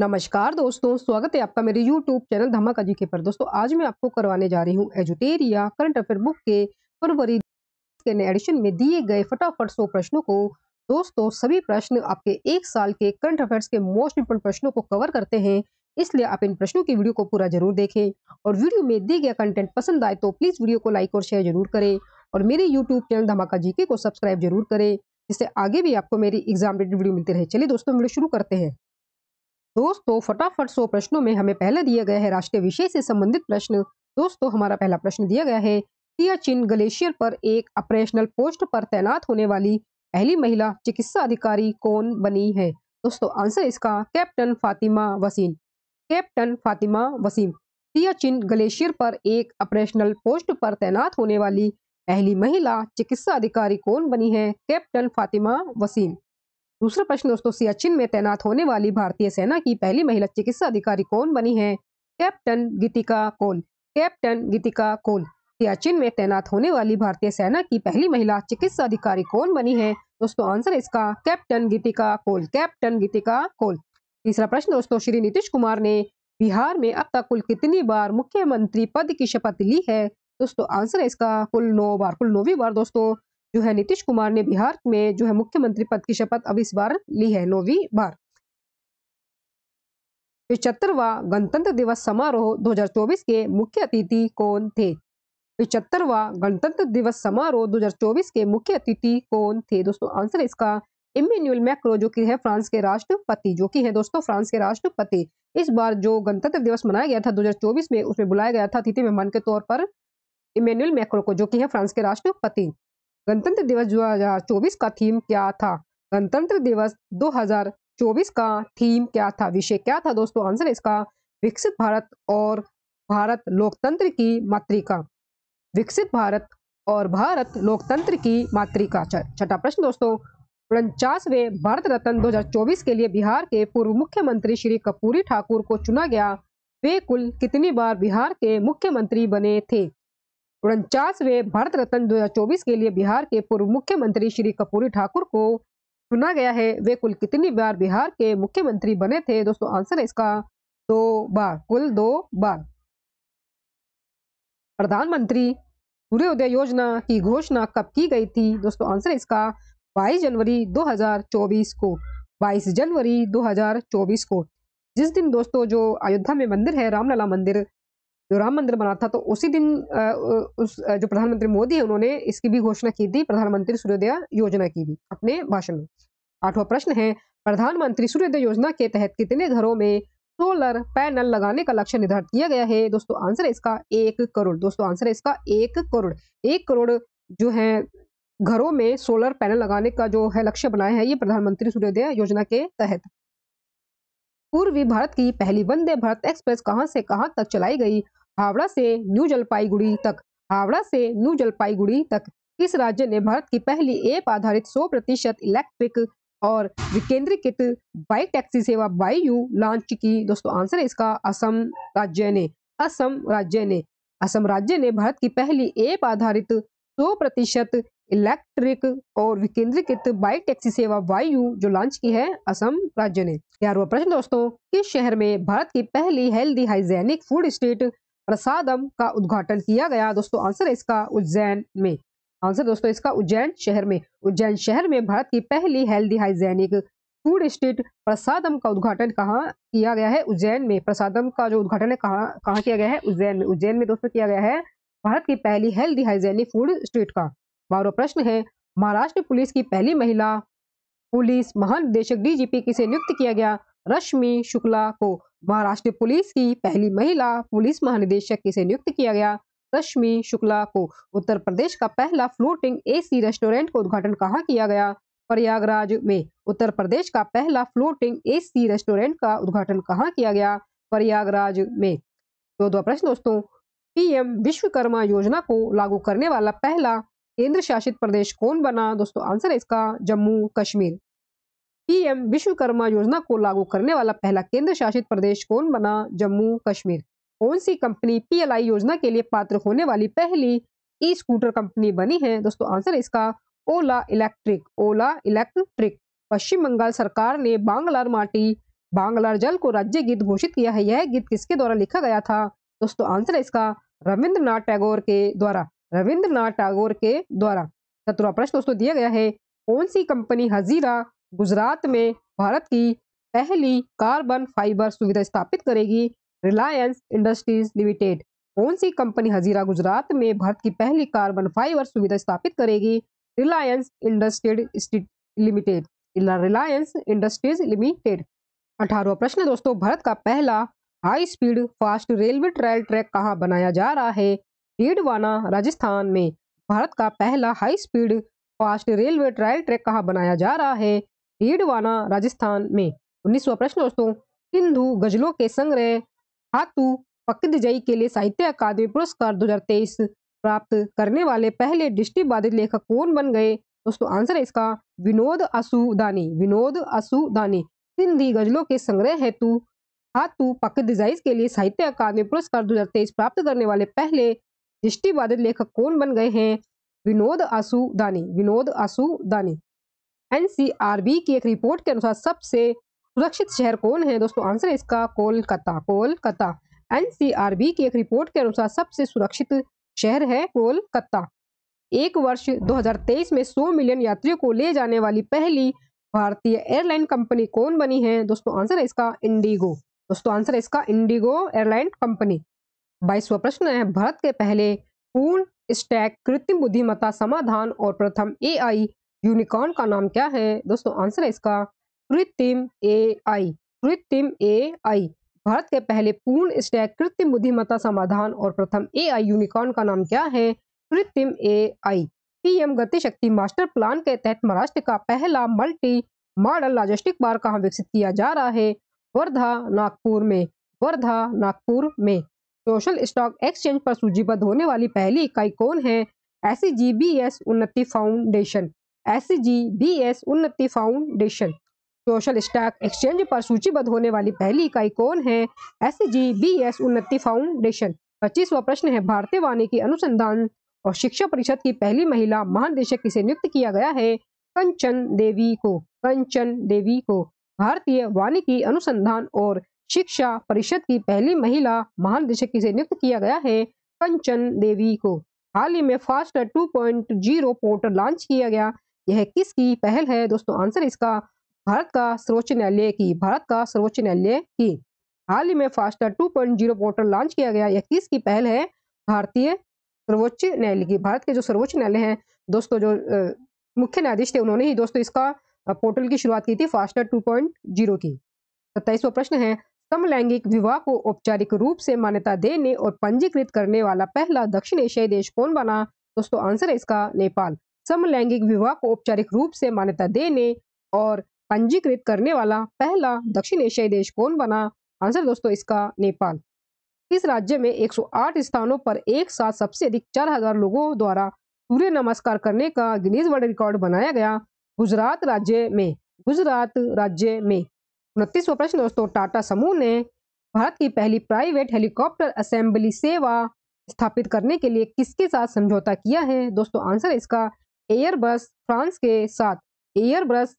नमस्कार दोस्तों स्वागत है आपका मेरे YouTube चैनल धमाका जी के पर दोस्तों आज मैं आपको करवाने जा रही हूँ एजुटेरिया करंट अफेयर बुक के फरवरी के नए एडिशन में दिए गए फटाफट सौ प्रश्नों को दोस्तों सभी प्रश्न आपके एक साल के करंट अफेयर्स के मोस्ट इम्पोर्टेंट प्रश्नों को कवर करते हैं इसलिए आप इन प्रश्नों की वीडियो को पूरा जरूर देखें और वीडियो में दिए गए कंटेंट पसंद आए तो प्लीज़ वीडियो को लाइक और शेयर जरूर करें और मेरे यूट्यूब चैनल धमाका जी के को सब्सक्राइब जरूर करें जिससे आगे भी आपको मेरी एग्जाम रिलेटेड वीडियो मिलती रहे चलिए दोस्तों वीडियो शुरू करते हैं दोस्तों फटाफट सौ प्रश्नों में हमें पहला दिया गया है राष्ट्रीय विषय से संबंधित प्रश्न दोस्तों हमारा पहला प्रश्न दिया गया है सियाचिन ग्लेशियर पर एक ऑपरेशनल पोस्ट पर तैनात होने वाली पहली महिला चिकित्सा अधिकारी कौन बनी है दोस्तों आंसर इसका captain Fatima Wasim captain Fatima Wasim Siachen glacier पर एक ऑपरेशनल पोस्ट पर तैनात होने वाली पहली महिला चिकित्सा अधिकारी कौन बनी है कैप्टन फातिमा वसीम दूसरा प्रश्न दोस्तों सियाचिन में तैनात होने वाली भारतीय सेना की पहली महिला चिकित्सा अधिकारी कौन बनी है कैप्टन गीतिका कोल कैप्टन गीतिका कोल सियाचिन में तैनात होने वाली भारतीय सेना की पहली महिला चिकित्सा अधिकारी कौन बनी है दोस्तों आंसर इसका कैप्टन गीतिका कोल कैप्टन गीतिका कोल तीसरा प्रश्न दोस्तों श्री नीतीश कुमार ने बिहार में अब तक कुल कितनी बार मुख्यमंत्री पद की शपथ ली है दोस्तों आंसर है इसका कुल नौ बार कुल नौवीं बार दोस्तों जो है नीतीश कुमार ने बिहार में जो है मुख्यमंत्री पद की शपथ अब इस बार ली है नौवीं बार पिचहत्तरवा गणतंत्र दिवस समारोह 2024 के मुख्य अतिथि कौन थे पिछहत्तरवा गणतंत्र दिवस समारोह 2024 के मुख्य अतिथि कौन थे दोस्तों आंसर इसका इमेन्यूल मैक्रो जो कि है फ्रांस के राष्ट्रपति जो कि है दोस्तों फ्रांस के राष्ट्रपति इस बार जो गणतंत्र दिवस मनाया गया था 2024 में उसमें बुलाया गया था अतिथि मेहमान के तौर पर इमेनुअल मैक्रो को जो कि है फ्रांस के राष्ट्रपति गणतंत्र दिवस 2024 का थीम क्या था गणतंत्र दिवस 2024 का थीम क्या था विषय क्या था दोस्तों आंसर इसका विकसित भारत और भारत लोकतंत्र की मातृका विकसित भारत और भारत लोकतंत्र की मातृका छठा प्रश्न दोस्तों उनचासवे भारत रत्न 2024 के लिए बिहार के पूर्व मुख्यमंत्री श्री कपूरी ठाकुर को चुना गया वे कुल कितनी बार बिहार के मुख्यमंत्री बने थे उनचासवे भारत रत्न 2024 के लिए बिहार के पूर्व मुख्यमंत्री श्री कपूरी ठाकुर को चुना गया है वे कुल कितनी बार बिहार के मुख्यमंत्री बने थे दोस्तों आंसर है इसका दो बार कुल दो बार प्रधानमंत्री सूर्योदय योजना की घोषणा कब की गई थी दोस्तों आंसर है इसका 22 जनवरी 2024 को 22 जनवरी 2024 को जिस दिन दोस्तों जो अयोध्या में मंदिर है रामलला मंदिर जो राम मंदिर बना था तो उसी दिन उस जो प्रधानमंत्री मोदी है उन्होंने इसकी भी घोषणा की थी प्रधानमंत्री सूर्योदय योजना की भी अपने भाषण में आठवां प्रश्न है प्रधानमंत्री सूर्योदय योजना के तहत कितने घरों में सोलर पैनल लगाने का लक्ष्य निर्धारित किया गया है दोस्तों आंसर है इसका एक करोड़ दोस्तों आंसर है इसका एक करोड़ एक करोड़ जो है घरों में सोलर पैनल लगाने का जो है लक्ष्य बनाया है ये प्रधानमंत्री सूर्योदय योजना के तहत पूर्वी भारत की पहली वंदे भारत एक्सप्रेस कहां से कहां तक चलाई गई हावड़ा से न्यू जलपाईगुड़ी तक हावड़ा से न्यू जलपाईगुड़ी तक किस राज्य ने भारत की पहली एप आधारित 100 प्रतिशत इलेक्ट्रिक और विकेंद्रीकृत बाइक टैक्सी सेवा बाई यू लॉन्च की दोस्तों आंसर है इसका असम राज्य ने असम राज्य ने असम राज्य ने भारत की पहली एप आधारित सौ प्रतिशत इलेक्ट्रिक और विकेंद्रीकृत बाइक टैक्सी सेवा वायु जो लॉन्च की है असम राज्य ने ग्यारहवा प्रश्न दोस्तों किस शहर में भारत की पहली healthy hygienic food street Prasadam का उद्घाटन किया गया दोस्तों आंसर है इसका उज्जैन में आंसर दोस्तों इसका उज्जैन शहर में उज्जैन शहर में भारत की पहली healthy hygienic food street Prasadam का उद्घाटन कहा किया गया है उज्जैन में प्रसादम का जो उद्घाटन है कहा किया गया है उज्जैन में उज्जैन में दोस्तों किया गया है भारत की पहली हेल्दी हाइजेनिक फूड स्ट्रीट का बारह प्रश्न है महाराष्ट्र पुलिस की पहली महिला पुलिस महानिदेशक डीजीपी किसे नियुक्त किया गया रश्मि शुक्ला को महाराष्ट्र पुलिस की पहली महिला पुलिस महानिदेशक किसे नियुक्त किया गया रश्मि शुक्ला को उत्तर प्रदेश का पहला फ्लोटिंग एसी रेस्टोरेंट का उद्घाटन कहाँ किया गया प्रयागराज में उत्तर प्रदेश का पहला फ्लोटिंग एसी रेस्टोरेंट का उद्घाटन कहाँ किया गया प्रयागराज में चौदवा प्रश्न दोस्तों पीएम विश्वकर्मा योजना को लागू करने वाला पहला केंद्र शासित प्रदेश कौन बना दोस्तों आंसर है इसका जम्मू कश्मीर पीएम विश्वकर्मा योजना को लागू करने वाला पहला केंद्र शासित प्रदेश कौन बना जम्मू कश्मीर कौन सी कंपनी पीएलआई योजना के लिए पात्र होने वाली पहली ई स्कूटर कंपनी बनी है दोस्तों आंसर है इसका ओला इलेक्ट्रिक ओला इलेक्ट्रिक पश्चिम बंगाल सरकार ने बांगलार माटी बांगलार जल को राज्य गीत घोषित किया है यह गीत किसके द्वारा लिखा गया था दोस्तों आंसर है इसका रविंद्रनाथ टैगोर के द्वारा रविंद्रनाथ टागोर के द्वारा सत्रवा प्रश्न दोस्तों दिया गया है कौन सी कंपनी हजीरा गुजरात में भारत की पहली कार्बन फाइबर सुविधा स्थापित करेगी रिलायंस इंडस्ट्रीज लिमिटेड कौन सी कंपनी हजीरा गुजरात में भारत की पहली कार्बन फाइबर सुविधा स्थापित करेगी Reliance Industries Limited Reliance Industries Limited अठारवा प्रश्न दोस्तों भारत का पहला high speed fast railway trial track कहाँ बनाया जा रहा है डीडवाना राजस्थान में भारत का पहला high speed fast railway trial track कहा बनाया जा रहा है डीडवाना राजस्थान में उन्नीसवा प्रश्न दोस्तों सिंधु गजलों के संग्रह हाथू पकदजई के लिए साहित्य अकादमी पुरस्कार दो प्राप्त करने वाले पहले दृष्टिबाधित लेखक कौन बन गए दोस्तों आंसर है इसका विनोद असुदानी विनोद असुदानी सिंधी गजलों के संग्रह हेतु हाथू पकदजई के लिए साहित्य अकादमी पुरस्कार दो प्राप्त करने वाले पहले दृष्टिवादित लेखक कौन बन गए हैं विनोद आसू दानी विनोद आसू दानी एनसीआरबी की एक रिपोर्ट के अनुसार सबसे सुरक्षित शहर कौन है दोस्तों आंसर है इसका कोलकाता कोलकाता एनसीआरबी की एक रिपोर्ट के अनुसार सबसे सुरक्षित शहर है कोलकाता एक वर्ष 2023 में 100 मिलियन यात्रियों को ले जाने वाली पहली भारतीय एयरलाइन कंपनी कौन बनी है दोस्तों आंसर है इसका इंडिगो दोस्तों आंसर है इसका इंडिगो एयरलाइन कंपनी बाईसवा प्रश्न है भारत के पहले पूर्ण स्टैक कृत्रिम बुद्धिमत्ता समाधान और प्रथम एआई यूनिकॉर्न का नाम क्या है दोस्तों आंसर है इसका कृत्रिम एआई कृत्रिम एआई भारत के पहले पूर्ण स्टैक कृत्रिम बुद्धिमत्ता समाधान और प्रथम एआई यूनिकॉर्न का नाम क्या है कृत्रिम AI PM M Gatishakti master plan के तहत महाराष्ट्र का पहला मल्टी मॉडल लॉजिस्टिक पार्क कहाँ विकसित किया जा रहा है वर्धा नागपुर में वर्धा नागपुर में सोशल स्टॉक एक्सचेंज पर सूचीबद्ध होने वाली पहली इकाई कौन है S G B S Unnati foundation S G B S Unnati foundation social stock exchange पर सूचीबद्ध होने वाली पहली इकाई कौन है S G B S Unnati foundation पच्चीसवा प्रश्न है भारतीय वानिकी अनुसंधान और शिक्षा परिषद की पहली महिला महानिदेशक किसे नियुक्त किया गया है कंचन देवी को कंचन देवी को भारतीय वानिकी अनुसंधान और शिक्षा परिषद की पहली महिला महानिदेशक से नियुक्त किया गया है कंचन देवी को हाल ही में fast two point zero portal launch किया गया यह किसकी पहल है दोस्तों आंसर इसका भारत का सर्वोच्च न्यायालय की भारत का सर्वोच्च न्यायालय की हाल ही में fast two point zero portal launch किया गया यह किसकी पहल है भारतीय सर्वोच्च न्यायालय की भारत के जो सर्वोच्च न्यायालय है दोस्तों जो मुख्य न्यायाधीश थे उन्होंने ही दोस्तों इसका पोर्टल की शुरुआत की थी फास्टर जीरो की सत्ताईसवा प्रश्न है समलैंगिक विवाह को औपचारिक रूप से मान्यता देने और पंजीकृत करने वाला पहला दक्षिण एशियाई देश कौन बना दोस्तों आंसर है इसका नेपाल समलैंगिक विवाह को औपचारिक रूप से मान्यता देने और पंजीकृत करने वाला पहला दक्षिण एशियाई देश कौन बना आंसर दोस्तों इसका नेपाल इस राज्य में 108 स्थानों पर एक साथ सबसे अधिक 4000 लोगों द्वारा सूर्य नमस्कार करने का गिनीज वर्ल्ड रिकॉर्ड बनाया गया गुजरात राज्य में गुजरात राज्य में उनतीसवा प्रश्न दोस्तों टाटा समूह ने भारत की पहली प्राइवेट हेलीकॉप्टर असेंबली सेवा स्थापित करने के लिए किसके साथ समझौता किया है दोस्तों आंसर है इसका एयरबस फ्रांस के साथ एयरबस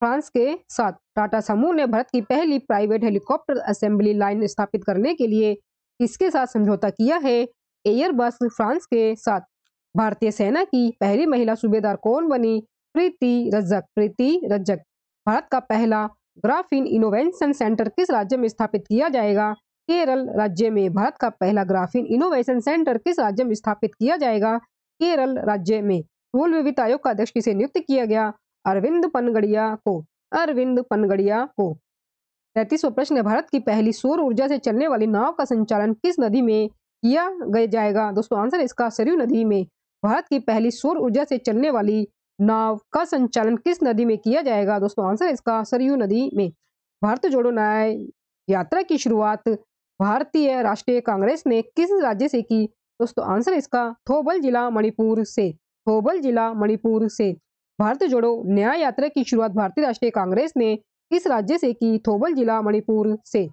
फ्रांस के साथ टाटा समूह ने भारत की पहली प्राइवेट हेलीकॉप्टर असेंबली लाइन स्थापित करने के लिए किसके साथ समझौता किया है एयरबस फ्रांस के साथ भारतीय सेना की पहली महिला सूबेदार कौन बनी प्रीति रज्जक प्रीति रज्जक भारत का पहला ग्राफीन इनोवेशन सेंटर किस राज्य में स्थापित किया जाएगा केरल राज्य में भारत का पहला ग्राफीन इनोवेशन सेंटर किस राज्य में स्थापित किया जाएगा केरल राज्य में सोल विविध आयोग का अध्यक्ष किसे नियुक्त किया गया अरविंद पनगड़िया को अरविंद पनगड़िया को तैतीसवा प्रश्न है भारत की पहली सौर ऊर्जा से चलने वाली नाव का संचालन किस नदी में किया जाएगा दोस्तों आंसर इसका सरयू नदी में भारत की पहली सौर ऊर्जा से चलने वाली नाव का संचालन किस नदी में किया जाएगा दोस्तों आंसर इसका सरयू नदी में भारत जोड़ो न्याय यात्रा की शुरुआत भारतीय राष्ट्रीय कांग्रेस ने किस राज्य से की दोस्तों आंसर इसका थोबल जिला मणिपुर से थोबल जिला मणिपुर से भारत जोड़ो न्याय यात्रा की शुरुआत भारतीय राष्ट्रीय कांग्रेस ने किस राज्य से की थोबल जिला मणिपुर से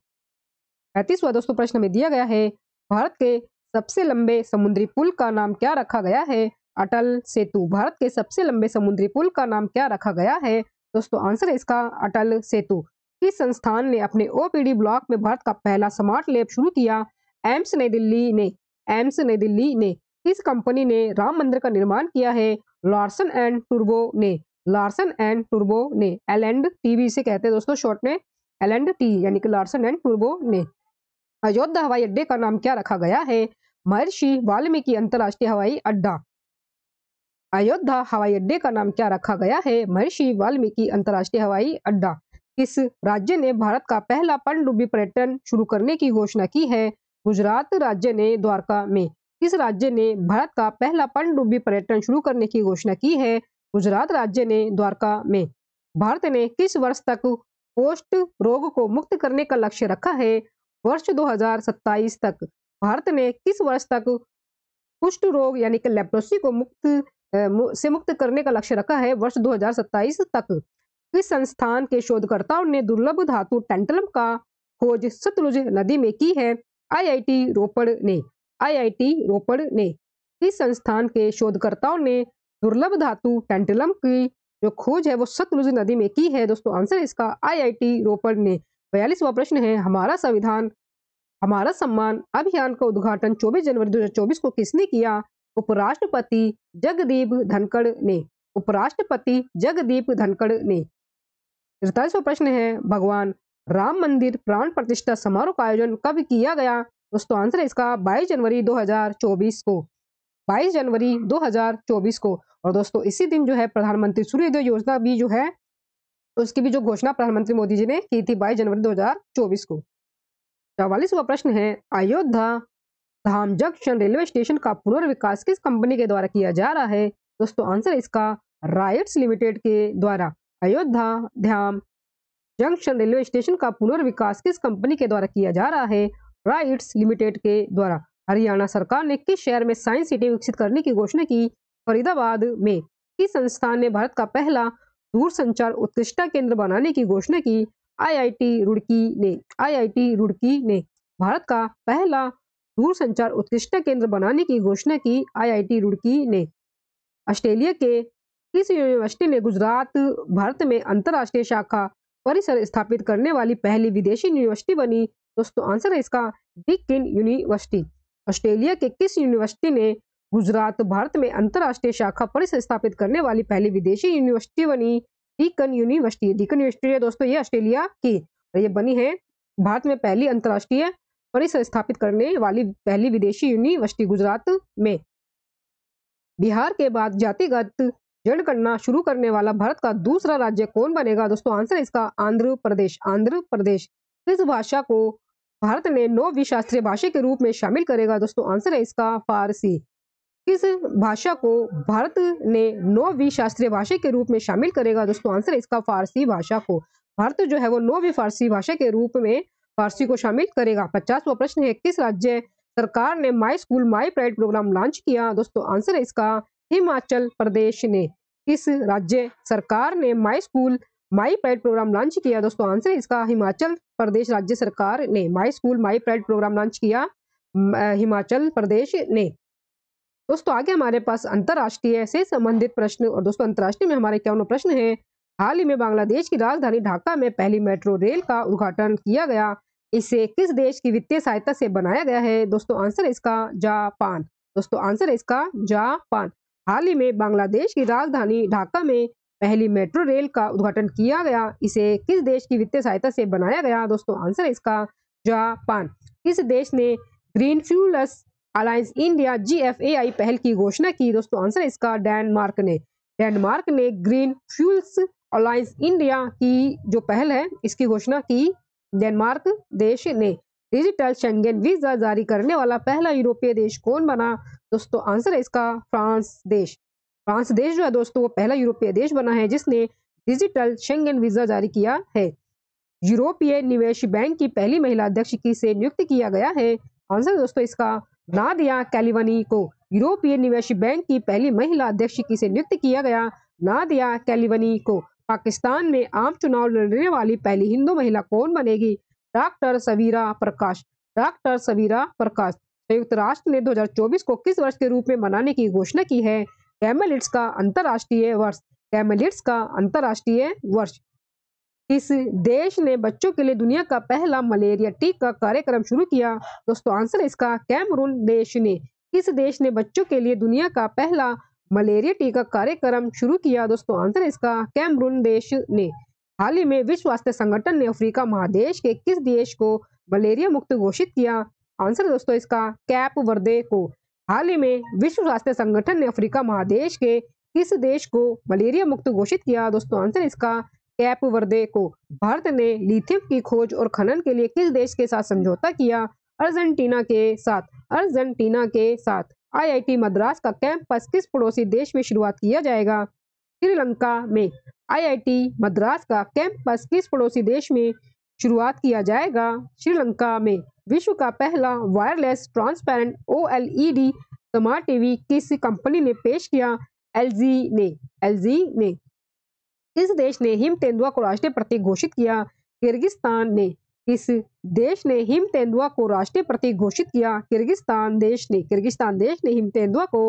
पैंतीसवा दोस्तों प्रश्न में दिया गया है भारत के सबसे लंबे समुद्री पुल का नाम क्या रखा गया है अटल सेतु भारत के सबसे लंबे समुद्री पुल का नाम क्या रखा गया है दोस्तों आंसर है इसका अटल सेतु किस संस्थान ने अपने ओपीडी ब्लॉक में भारत का पहला स्मार्ट लैब शुरू किया एम्स नई दिल्ली ने एम्स नई दिल्ली ने किस कंपनी ने राम मंदिर का निर्माण किया है लार्सन एंड टूर्बो ने लार्सन एंड टूर्बो ने एल एंड टीवी से कहते हैं दोस्तों शॉर्ट में एल एंड टी यानी कि लार्सन एंड टूर्बो ने अयोध्या हवाई अड्डे का नाम क्या रखा गया है महर्षि वाल्मीकि अंतर्राष्ट्रीय हवाई अड्डा अयोध्या हवाई अड्डे का नाम क्या रखा गया है महर्षि वाल्मीकि अंतर्राष्ट्रीय हवाई अड्डा किस राज्य ने भारत का पहला पनडुब्बी पर्यटन शुरू करने की घोषणा की है गुजरात राज्य ने द्वारका में किस राज्य ने भारत का पहला पनडुब्बी पर्यटन शुरू करने की घोषणा की है गुजरात राज्य ने द्वारका में भारत ने किस वर्ष तक पोस्ट रोग को मुक्त करने का लक्ष्य रखा है वर्ष 2027 तक भारत ने किस वर्ष तक कुष्ठ रोग यानी कि लेप्रोसी को मुक्त से मुक्त करने का लक्ष्य रखा है वर्ष 2027 तक इस संस्थान के शोधकर्ताओं ने दुर्लभ धातु टेंटलम का खोज सतलुज नदी में की है आईआईटी रोपड़ ने आईआईटी रोपड़ ने इस संस्थान के शोधकर्ताओं ने दुर्लभ धातु टेंटलम की जो खोज है वो सतलुज नदी में की है दोस्तों आंसर इसका आई रोपड़ ने बयालीसवा प्रश्न है हमारा संविधान हमारा सम्मान अभियान का उद्घाटन 24 जनवरी 2024 को किसने किया उपराष्ट्रपति जगदीप धनखड़ ने उपराष्ट्रपति जगदीप धनखड़ ने तिरतालीसवा प्रश्न है भगवान राम मंदिर प्राण प्रतिष्ठा समारोह का आयोजन कब किया गया दोस्तों आंसर है इसका 22 जनवरी 2024 को 22 जनवरी 2024 को और दोस्तों इसी दिन जो है प्रधानमंत्री सूर्योदय योजना भी जो है उसकी भी जो घोषणा प्रधानमंत्री मोदी जी ने की थी 22 जनवरी 2024 को चौवालीसवा प्रश्न है Ayodhya Dham junction railway station का पुनर्विकास किस कंपनी के द्वारा किया जा रहा है दोस्तों आंसर इसका रायट्स लिमिटेड के द्वारा Ayodhya Dham junction railway station का पुनर्विकास किस कंपनी के द्वारा किया जा रहा है राइट्स लिमिटेड के द्वारा हरियाणा सरकार ने किस शहर में साइंस सिटी विकसित करने की घोषणा की फरीदाबाद में किस संस्थान ने भारत का पहला दूरसंचार उत्कृष्टता केंद्र बनाने की घोषणा की आईआईटी रुड़की ने आईआईटी रुड़की ने भारत का पहला दूरसंचार उत्कृष्ट केंद्र बनाने की घोषणा की आईआईटी रुड़की ने ऑस्ट्रेलिया के इस यूनिवर्सिटी ने गुजरात भारत में अंतर्राष्ट्रीय शाखा परिसर स्थापित करने वाली पहली विदेशी यूनिवर्सिटी बनी दोस्तों आंसर है इसका डिकिन यूनिवर्सिटी ऑस्ट्रेलिया के किस यूनिवर्सिटी ने गुजरात भारत में अंतर्राष्ट्रीय शाखा परिसर स्थापित करने वाली पहली विदेशी यूनिवर्सिटी बनी डीकन यूनिवर्सिटी डीकन यूनिवर्सिटी है दोस्तों ये ऑस्ट्रेलिया की ये बनी है भारत में पहली अंतर्राष्ट्रीय परिसर स्थापित करने वाली पहली विदेशी यूनिवर्सिटी गुजरात में बिहार के बाद जातिगत जनगणना शुरू करने वाला भारत का दूसरा राज्य कौन बनेगा दोस्तों आंसर इसका आंध्र प्रदेश आंध्र प्रदेश किस भाषा को भारत ने नौ विशास्त्रीय भाषा के रूप में शामिल करेगा दोस्तों आंसर है इसका फारसी किस भाषा को भारत ने नौ शास्त्रीय भाषा के रूप में शामिल करेगा दोस्तों आंसर है इसका फारसी भाषा को भारत जो है वो नौ फारसी भाषा के रूप में फारसी को शामिल करेगा पचासवा प्रश्न है किस राज्य सरकार ने my school my pride programme launch किया दोस्तों आंसर है इसका हिमाचल प्रदेश ने किस राज्य सरकार ने my school my pride programme launch किया दोस्तों आंसर है इसका हिमाचल प्रदेश राज्य सरकार ने my school my pride programme launch किया हिमाचल प्रदेश ने दोस्तों आगे हमारे पास अंतर्राष्ट्रीय से संबंधित प्रश्न और दोस्तों अंतर्राष्ट्रीय में हमारे क्या प्रश्न है हाल ही में बांग्लादेश की राजधानी ढाका में पहली मेट्रो रेल का उद्घाटन किया गया इसे किस देश की वित्तीय सहायता से बनाया गया है दोस्तों आंसर इसका जापान दोस्तों आंसर इसका जापान हाल ही में बांग्लादेश की राजधानी ढाका में पहली मेट्रो रेल का उद्घाटन किया गया इसे किस देश की वित्तीय सहायता से बनाया गया दोस्तों आंसर इसका जापान किस देश ने ग्रीन फ्यूलस अलायंस इंडिया जी पहल की घोषणा की दोस्तों आंसर इसका डेनमार्क ने डेनमार्क ने ग्रीन फ्यूल्स अलायंस इंडिया की जो पहल है इसकी घोषणा की डेनमार्क देश ने डिजिटल शेंगेन वीजा जारी करने वाला पहला यूरोपीय देश कौन बना दोस्तों आंसर है इसका फ्रांस देश फ्रांस देश जो है दोस्तों वो पहला यूरोपीय देश बना है जिसने डिजिटल शेंगेन वीजा जारी किया है यूरोपीय निवेश बैंक की पहली महिला अध्यक्ष की से नियुक्त किया गया है आंसर दोस्तों इसका नादिया कैलिवनी को यूरोपीय निवेश बैंक की पहली महिला अध्यक्ष की से नियुक्त किया गया नादिया कैलिवनी को पाकिस्तान में आम चुनाव लड़ने वाली पहली हिंदू महिला कौन बनेगी डॉक्टर सवीरा प्रकाश डॉक्टर सवीरा प्रकाश संयुक्त राष्ट्र ने 2024 को किस वर्ष के रूप में मनाने की घोषणा की है कैमलिट्स का अंतर्राष्ट्रीय वर्ष कैमलिट्स का अंतर्राष्ट्रीय वर्ष इस देश ने बच्चों के लिए दुनिया का पहला मलेरिया टीका कार्यक्रम शुरू किया दोस्तों आंसर इसका कैमरून देश ने किस देश ने बच्चों के लिए दुनिया का पहला मलेरिया टीका कार्यक्रम शुरू किया दोस्तों आंसर इसका कैमरून देश ने हाल ही में विश्व स्वास्थ्य संगठन ने अफ्रीका महादेश के किस देश को मलेरिया मुक्त घोषित किया आंसर दोस्तों इसका कैप वर्दे को हाल ही में विश्व स्वास्थ्य संगठन ने अफ्रीका महादेश के किस देश को मलेरिया मुक्त घोषित किया दोस्तों आंसर इसका कैप वर्दे को भारत ने लिथियम की खोज और खनन के लिए किस देश के साथ समझौता किया अर्जेंटीना के साथ अर्जेंटीना के साथ आईआईटी मद्रास का कैंपस किस पड़ोसी देश में शुरुआत किया जाएगा श्रीलंका में आईआईटी मद्रास का कैंपस किस पड़ोसी देश में शुरुआत किया जाएगा श्रीलंका में विश्व का पहला wireless transparent O smart TV किस कंपनी ने पेश किया एल ने एल ने इस देश ने हिम तेंदुआ को राष्ट्रीय प्रतीक घोषित किया किर्गिस्तान ने इस देश ने हिम तेंदुआ को राष्ट्रीय प्रतीक घोषित किया किर्गिस्तान देश ने किर्गिस्तान देश ने हिम तेंदुआ को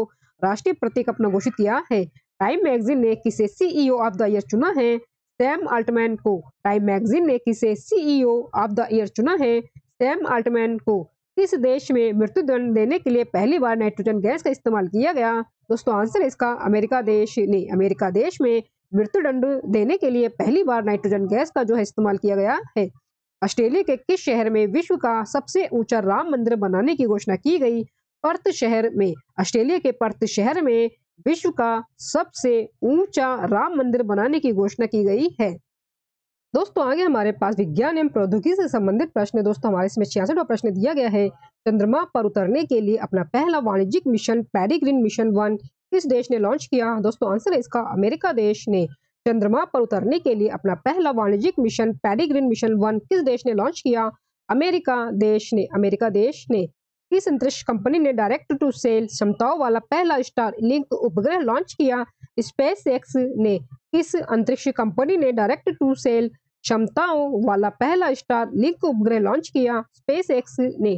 राष्ट्रीय प्रतीक अपना घोषित किया है टाइम मैगजीन ने किसे सीईओ ऑफ द ईयर चुना है सैम अल्टमैन को टाइम मैगजीन ने किसे सीईओ ऑफ द ईयर चुना है सैम अल्टमैन को किस देश में मृत्युदंड देने के लिए पहली बार नाइट्रोजन गैस का इस्तेमाल किया गया दोस्तों आंसर इसका अमेरिका देश ने अमेरिका देश में मृत्युदंड देने के लिए पहली बार नाइट्रोजन गैस का जो है इस्तेमाल किया गया है ऑस्ट्रेलिया के किस शहर में विश्व का सबसे ऊंचा राम मंदिर बनाने की घोषणा की गई पर्थ शहर में ऑस्ट्रेलिया के पर्थ शहर में विश्व का सबसे ऊंचा राम मंदिर बनाने की घोषणा की गई है दोस्तों आगे हमारे पास विज्ञान एवं प्रौद्योगिकी से संबंधित प्रश्न दोस्तों हमारे इसमें छियासठवा प्रश्न दिया गया है चंद्रमा पर उतरने के लिए अपना पहला वाणिज्यिक मिशन पेरीग्रीन मिशन वन किस देश ने लॉन्च किया दोस्तों आंसर है इसका अमेरिका देश ने चंद्रमा पर उतरने के लिए अपना पहला वाणिज्यिक मिशन पेरीग्रीन मिशन वन किस देश ने लॉन्च किया अमेरिका देश ने अमेरिका देश ने किस अंतरिक्ष कंपनी ने डायरेक्ट टू सेल क्षमताओं वाला पहला स्टार लिंक उपग्रह लॉन्च किया स्पेस एक्स ने किस अंतरिक्ष कंपनी ने डायरेक्ट टू सेल क्षमताओं वाला पहला स्टार लिंक उपग्रह लॉन्च किया स्पेस एक्स ने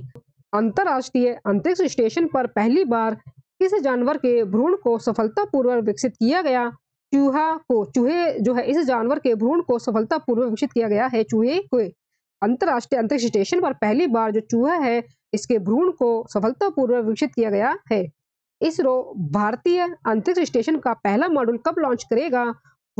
अंतरराष्ट्रीय अंतरिक्ष स्टेशन पर पहली बार किस जानवर के भ्रूण को सफलतापूर्वक विकसित किया गया चूहा को चूहे जो है इस जानवर के भ्रूण को सफलतापूर्वक विकसित किया गया है चूहे को अंतरराष्ट्रीय अंतरिक्ष स्टेशन पर पहली बार जो चूहा है इसके भ्रूण को सफलतापूर्वक विकसित किया गया है इसरो भारतीय अंतरिक्ष स्टेशन का पहला मॉड्यूल कब लॉन्च करेगा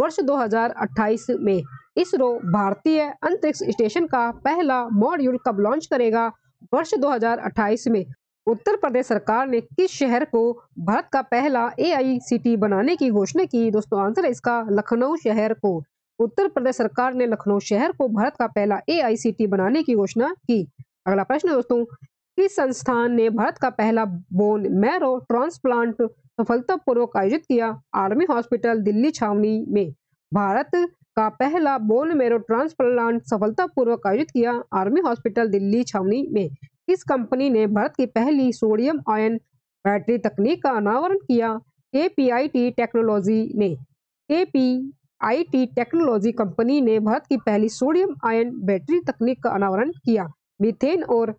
वर्ष 2028 में इसरो भारतीय अंतरिक्ष स्टेशन का पहला मॉड्यूल कब लॉन्च करेगा वर्ष 2028 में उत्तर प्रदेश सरकार ने किस शहर को भारत का पहला सी टी बनाने की घोषणा की दोस्तों आंसर है इसका लखनऊ शहर को उत्तर प्रदेश सरकार ने लखनऊ शहर को भारत का पहला सी टी बनाने की घोषणा की अगला प्रश्न दोस्तों किस संस्थान ने भारत का पहला बोन मैरो ट्रांसप्लांट सफलतापूर्वक आयोजित किया आर्मी हॉस्पिटल दिल्ली छावनी में भारत का पहला बोन मेरो ट्रांसप्लांट सफलतापूर्वक आयोजित किया आर्मी हॉस्पिटल दिल्ली छावनी में इस कंपनी ने भारत की पहली सोडियम आयन बैटरी तकनीक का अनावरण किया ए टेक्नोलॉजी ने ए टेक्नोलॉजी कंपनी ने भारत की पहली सोडियम आयन बैटरी तकनीक का अनावरण किया मीथेन और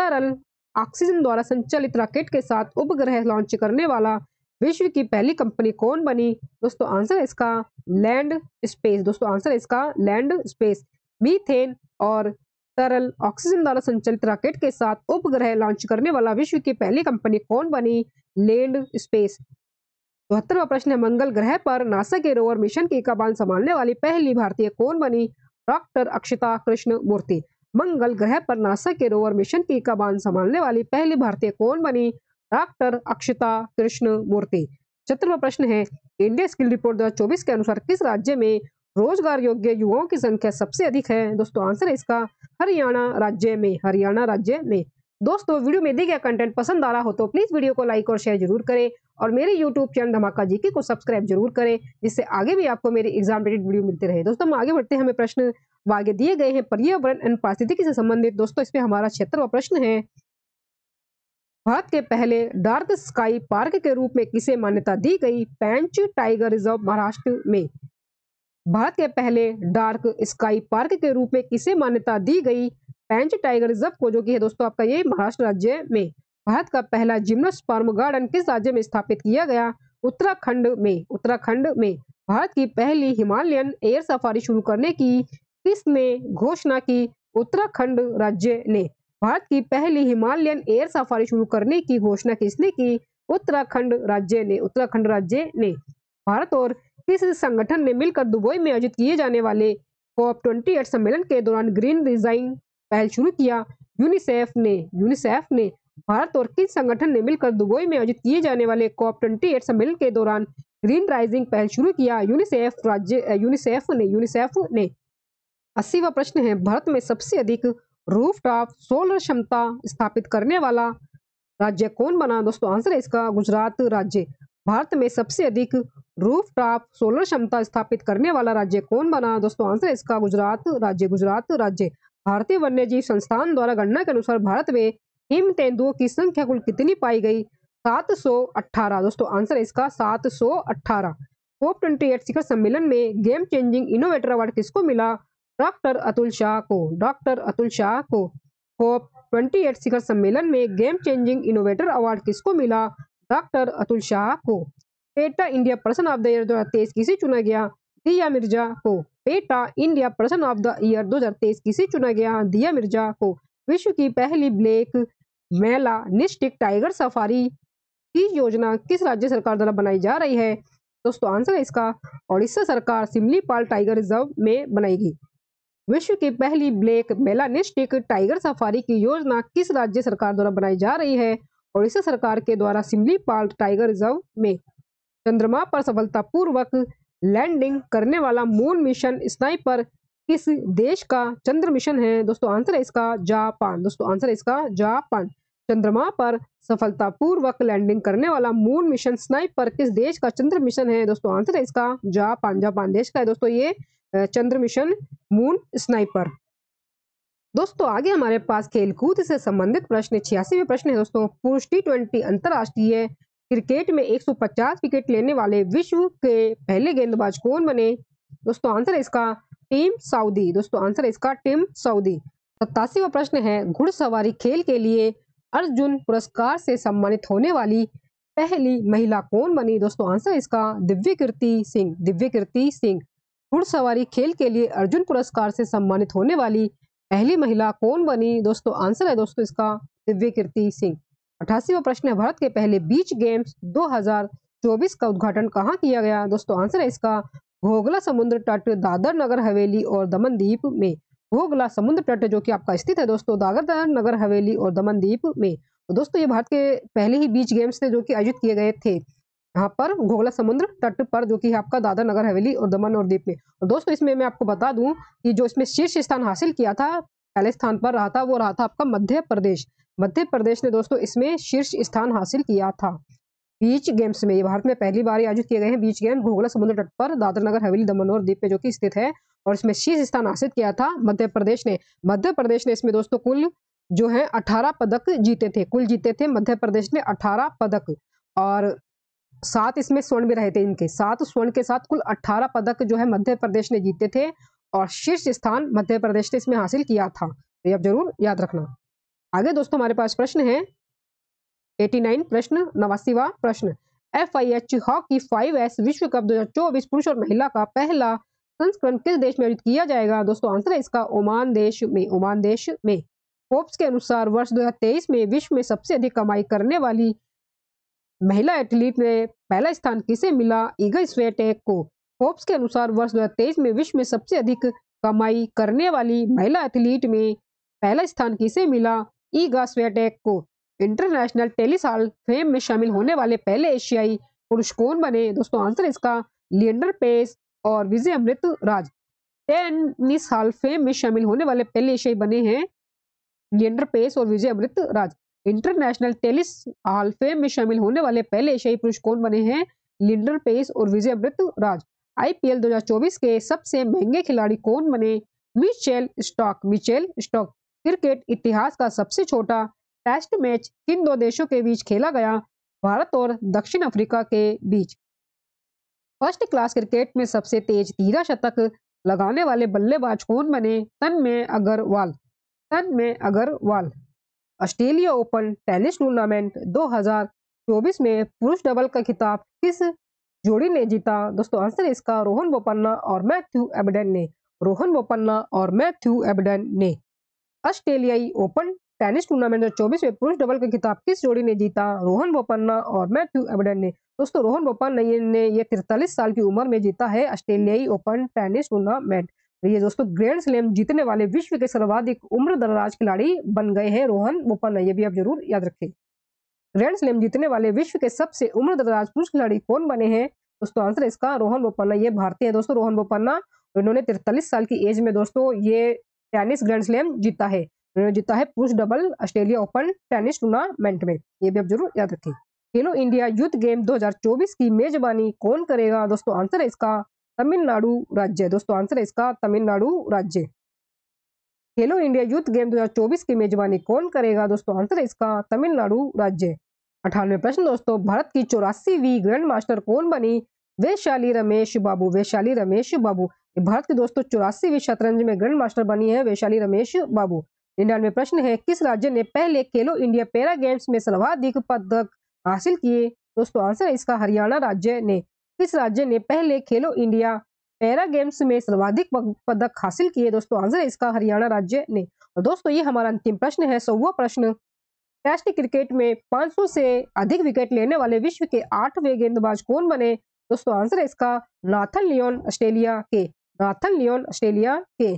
तरल ऑक्सीजन द्वारा संचालित रॉकेट के साथ उपग्रह लॉन्च करने वाला विश्व की पहली कंपनी कौन बनी दोस्तों आंसर इसका लैंड स्पेस दोस्तों आंसर इसका लैंड स्पेस मीथेन और तरल ऑक्सीजन द्वारा संचालित रॉकेट के साथ उपग्रह लॉन्च करने वाला विश्व की पहली कंपनी कौन बनी लैंड स्पेस बहत्तरवा प्रश्न है मंगल ग्रह पर नासा के रोवर मिशन की कबान संभालने वाली पहली भारतीय कौन बनी डॉक्टर अक्षिता कृष्ण मूर्ति मंगल ग्रह पर नासा के रोवर मिशन की कबान संभालने वाली पहली भारतीय कौन बनी डॉक्टर अक्षिता कृष्ण मूर्ति चतुर्वा प्रश्न है इंडिया स्किल रिपोर्ट दो के अनुसार किस राज्य में रोजगार योग्य युवाओं की संख्या सबसे अधिक है दोस्तों आंसर है इसका हरियाणा राज्य में हरियाणा राज्य में दोस्तों वीडियो में दिया गया कंटेंट पसंद आ रहा हो तो प्लीज वीडियो को लाइक और शेयर जरूर करें और मेरे यूट्यूब चैनल धमाका जीके को सब्सक्राइब जरूर करें जिससे आगे भी आपको मेरे एग्जाम रिलेटेड वीडियो मिलते रहे दोस्तों हम आगे बढ़ते हैं हमें प्रश्न आगे दिए गए हैं पर्यावरण एंड पारिस्थितिकी से संबंधित दोस्तों इसमें हमारा क्षेत्र प्रश्न है भारत के पहले डार्क स्काई पार्क के रूप में किसे मान्यता दी गई पैंच टाइगर रिजर्व महाराष्ट्र में भारत के पहले डार्क स्काई पार्क के रूप में किसे मान्यता दी गई पेंच टाइगर रिजर्व को जो कि है दोस्तों आपका ये महाराष्ट्र राज्य में भारत का पहला जिम्नस फार्म गार्डन किस राज्य में स्थापित किया गया उत्तराखंड में उत्तराखंड में भारत की पहली हिमालयन एयर सफारी शुरू करने की किसने घोषणा की उत्तराखंड राज्य ने भारत की पहली हिमालयन एयर सफारी शुरू करने की घोषणा किसने की उत्तराखंड राज्य ने उत्तराखंड राज्य ने भारत और इस संगठन ने मिलकर दुबई में आयोजित किए जाने वाले कॉप ट्वेंटी एट सम्मेलन के दौरान ग्रीन डिजाइन पहल शुरू किया यूनिसेफ ने यूनिसेफ ने भारत और किस संगठन ने मिलकर दुबई में आयोजित किए जाने वाले कॉप ट्वेंटी एट सम्मेलन के दौरान ग्रीन राइजिंग पहल शुरू किया यूनिसेफ राज्य यूनिसेफ ने यूनिसेफ ने अस्सीवा प्रश्न है भारत में सबसे अधिक रूफटॉप सोलर क्षमता स्थापित करने वाला राज्य कौन बना दोस्तों आंसर है इसका गुजरात राज्य भारत में सबसे अधिक रूफ टॉप सोलर क्षमता स्थापित करने वाला राज्य कौन बना दोस्तों आंसर इसका गुजरात राज्य गुजरात राज्य भारतीय वन्य जीव संस्थान द्वारा गणना के अनुसार भारत में हिम तेंदुओं की संख्या कुल कितनी पाई गई 718 दोस्तों आंसर इसका 718 कोप ट्वेंटी एट शिखर सम्मेलन में गेम चेंजिंग इनोवेटर अवार्ड किसको मिला डॉक्टर अतुल शाह को डॉक्टर अतुल शाह को कोप ट्वेंटी एट शिखर सम्मेलन में गेम चेंजिंग इनोवेटर अवार्ड किसको मिला डॉक्टर अतुल शाह को PETA India person of the year तेईस किसे चुना गया दिया मिर्जा को PETA India person of the year 2023 किसे चुना गया दिया मिर्जा को विश्व की पहली black melanistic tiger safari की योजना किस राज्य सरकार द्वारा बनाई जा रही है दोस्तों आंसर है इसका ओडिशा सरकार सिमलीपाल टाइगर रिजर्व में बनाएगी विश्व की पहली ब्लैक मेला मेलानिस्टिक टाइगर सफारी की योजना किस राज्य सरकार द्वारा बनाई जा रही है ओडिशा सरकार के द्वारा सिमली पाल्ट टाइगर रिजर्व में चंद्रमा पर सफलतापूर्वक लैंडिंग करने वाला मून मिशन स्नाइपर किस देश का चंद्र मिशन है दोस्तों आंसर है इसका जापान दोस्तों आंसर है इसका जापान चंद्रमा पर सफलतापूर्वक लैंडिंग करने वाला मून मिशन स्नाइपर किस देश का चंद्र मिशन है दोस्तों आंसर है इसका जापान जापान देश का है दोस्तों ये चंद्र मिशन मून स्नाइपर दोस्तों आगे हमारे पास खेलकूद से संबंधित प्रश्न छियासीवे प्रश्न है दोस्तों पुरुष टी ट्वेंटी अंतरराष्ट्रीय क्रिकेट में 150 विकेट लेने वाले विश्व के पहले गेंदबाज कौन बने दोस्तों आंसर है इसका टीम सऊदी दोस्तों आंसर है इसका टीम सऊदी सत्तासीवा प्रश्न है घुड़सवारी खेल के लिए अर्जुन पुरस्कार से सम्मानित होने वाली पहली महिला कौन बनी दोस्तों आंसर है इसका दिव्य कीर्ति सिंह दिव्य कीर्ति सिंह घुड़सवारी खेल के लिए अर्जुन पुरस्कार से सम्मानित होने वाली पहली महिला कौन बनी दोस्तों आंसर है दोस्तों इसका दिव्य कीर्ति सिंह अठासीवा प्रश्न है भारत के पहले बीच गेम्स 2024 का उद्घाटन कहाँ किया गया दोस्तों आंसर है इसका घोगला समुद्र तट दादर नगर हवेली और दमन द्वीप में घोगला समुद्र तट जो कि आपका स्थित है दोस्तों दादर नगर हवेली और दमन द्वीप में तो दोस्तों ये भारत के पहले ही बीच गेम्स थे जो कि आयोजित किए गए थे यहाँ पर घोगला समुद्र तट पर जो कि आपका दादर नगर हवेली और दमन और द्वीप में और दोस्तों इसमें मैं आपको बता दूं कि जो इसमें शीर्ष स्थान हासिल किया था पहले स्थान पर रहा था वो रहा था आपका मध्य प्रदेश मध्य प्रदेश ने दोस्तों इसमें शीर्ष स्थान हासिल किया था बीच गेम्स में ये भारत में पहली बार आयोजित किए गए हैं बीच गेम घोगला समुद्र तट पर दादर नगर हवेली दमन और द्वीप में जो कि स्थित है और इसमें शीर्ष स्थान हासिल किया था मध्य प्रदेश ने मध्य प्रदेश ने इसमें दोस्तों कुल जो है अठारह पदक जीते थे कुल जीते थे मध्य प्रदेश ने अठारह पदक और सात इसमें स्वर्ण भी रहे थे इनके सात स्वर्ण के साथ कुल अट्ठारह पदक जो है मध्य प्रदेश ने जीते थे और शीर्ष स्थान मध्य प्रदेश ने इसमें हासिल किया था तो ये आप जरूर याद रखना आगे दोस्तों हमारे पास प्रश्न है 89 प्रश्न नवासीवा प्रश्न F I H hockey five S विश्व कप 2024 पुरुष और महिला का पहला संस्करण किस देश में आयोजित किया जाएगा दोस्तों आंसर है इसका ओमान देश में ओमान देश में होप्स के अनुसार वर्ष 2023 में विश्व में सबसे अधिक कमाई करने वाली महिला एथलीट में पहला स्थान किसे मिला ईगल स्वेटेक को फोर्ब्स के अनुसार वर्ष दो में विश्व में सबसे अधिक कमाई करने वाली महिला एथलीट में पहला स्थान किसे मिला ईगा स्वेटेक को इंटरनेशनल टेनिस हॉल फेम में शामिल होने वाले पहले एशियाई पुरुष कौन बने दोस्तों आंसर इसका लियंडर पेस और विजय अमृत राज टेनिस हाल फेम में शामिल होने वाले पहले एशियाई बने हैं लियंडर पेस और Vijay Amritraj international tennis hall fame में शामिल होने वाले पहले एशियाई पुरुष कौन बने हैं लिंडर पेस और विजय मृत राज आईपीएल 2024 के सबसे महंगे खिलाड़ी कौन बने Mitchell Starc Mitchell Starc cricket इतिहास का सबसे छोटा टेस्ट मैच किन दो देशों के बीच खेला गया भारत और दक्षिण अफ्रीका के बीच फर्स्ट क्लास क्रिकेट में सबसे तेज तीरा शतक लगाने वाले बल्लेबाज कौन बने तन में अगरवाल तन में Agarwal Australia Open tennis tournament 2024 में पुरुष डबल का खिताब किस जोड़ी ने जीता दोस्तों आंसर इसका रोहन बोपन्ना और मैथ्यू एबडन ने रोहन बोपन्ना और मैथ्यू एबडन ने ऑस्ट्रेलियाई ओपन टेनिस टूर्नामेंट दो चौबीस में पुरुष डबल का खिताब किस जोड़ी ने जीता रोहन बोपन्ना और मैथ्यू एबडन ने दोस्तों रोहन बोपन्ना ने यह तिरतालीस साल की उम्र में जीता है ऑस्ट्रेलियाई ओपन टेनिस टूर्नामेंट रही दोस्तों ग्रैंड स्लैम जीतने वाले विश्व के सर्वाधिक उम्र दराज खिलाड़ी बन गए हैं रोहन बोपन्ना ये भी आप जरूर याद रखें ग्रैंड स्लैम जीतने वाले विश्व के सबसे उम्र दराज पुरुष खिलाड़ी कौन बने हैं दोस्तों आंसर इसका रोहन बोपन्ना ये भारतीय है दोस्तों रोहन बोपन्ना तो इन्होंने तिरतालीस साल की एज में दोस्तों ये टेनिस ग्रैंड स्लैम जीता है इन्होंने जीता है पुरुष double Australia Open tennis tournament में ये भी आप जरूर याद रखें खेलो इंडिया यूथ गेम 2024 की मेजबानी कौन करेगा दोस्तों आंसर है इसका तमिलनाडु राज्य दोस्तों आंसर है इसका तमिलनाडु राज्य खेलो इंडिया यूथ गेम 2024 की मेजबानी कौन करेगा दोस्तों आंसर है इसका तमिलनाडु राज्य अठानवे प्रश्न दोस्तों भारत की चौरासीवी ग्रैंड मास्टर कौन बनी वैशाली रमेश बाबू वैशाली रमेश बाबू भारत के दोस्तों चौरासीवी शतरंज में ग्रैंड मास्टर बनी है वैशाली रमेश बाबू निन्यानवे प्रश्न है किस राज्य ने पहले खेलो इंडिया पैरा गेम्स में सर्वाधिक पदक हासिल किए दोस्तों आंसर है इसका हरियाणा राज्य ने किस राज्य ने पहले खेलो इंडिया पैरा गेम्स में सर्वाधिक पदक हासिल किए दोस्तों आंसर है इसका हरियाणा राज्य ने और दोस्तों ये हमारा अंतिम प्रश्न है सौवा प्रश्न टेस्ट क्रिकेट में 500 से अधिक विकेट लेने वाले विश्व के आठवें गेंदबाज कौन बने दोस्तों आंसर है इसका नाथन लियोन ऑस्ट्रेलिया के नाथन लियोन ऑस्ट्रेलिया के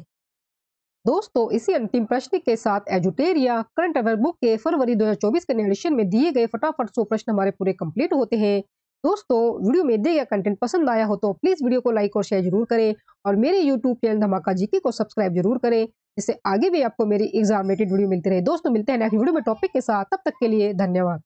दोस्तों इसी अंतिम प्रश्न के साथ एजुटेरिया करंट अफेयर बुक के फरवरी 2024 के एडिशन में दिए गए फटाफट सौ प्रश्न हमारे पूरे कंप्लीट होते हैं दोस्तों वीडियो में दिए गया कंटेंट पसंद आया हो तो प्लीज़ वीडियो को लाइक और शेयर जरूर करें और मेरे यूट्यूब चैनल धमाका जीके को सब्सक्राइब जरूर करें जिससे आगे भी आपको मेरी एग्जाम रिलेटेड वीडियो मिलती रहे दोस्तों मिलते हैं नेक्स्ट वीडियो में टॉपिक के साथ तब तक के लिए धन्यवाद